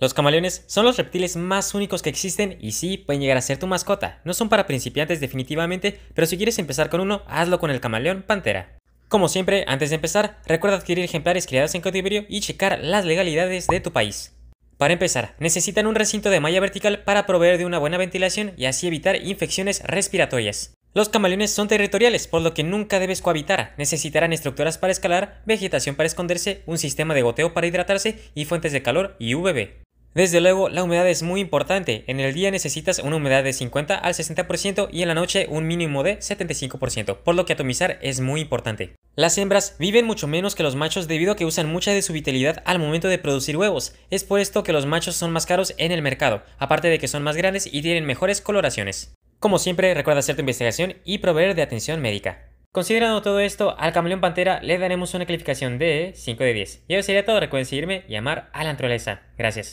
Los camaleones son los reptiles más únicos que existen y sí, pueden llegar a ser tu mascota. No son para principiantes definitivamente, pero si quieres empezar con uno, hazlo con el camaleón pantera. Como siempre, antes de empezar, recuerda adquirir ejemplares criados en cautiverio y checar las legalidades de tu país. Para empezar, necesitan un recinto de malla vertical para proveer de una buena ventilación y así evitar infecciones respiratorias. Los camaleones son territoriales, por lo que nunca debes cohabitar. Necesitarán estructuras para escalar, vegetación para esconderse, un sistema de goteo para hidratarse y fuentes de calor y UVB. Desde luego, la humedad es muy importante. En el día necesitas una humedad de 50 al 60% y en la noche un mínimo de 75%, por lo que atomizar es muy importante. Las hembras viven mucho menos que los machos debido a que usan mucha de su vitalidad al momento de producir huevos. Es por esto que los machos son más caros en el mercado, aparte de que son más grandes y tienen mejores coloraciones. Como siempre, recuerda hacer tu investigación y proveer de atención médica. Considerando todo esto, al camaleón pantera le daremos una calificación de 5 de 10. Y eso sería todo, recuerden seguirme y amar a la naturaleza. Gracias.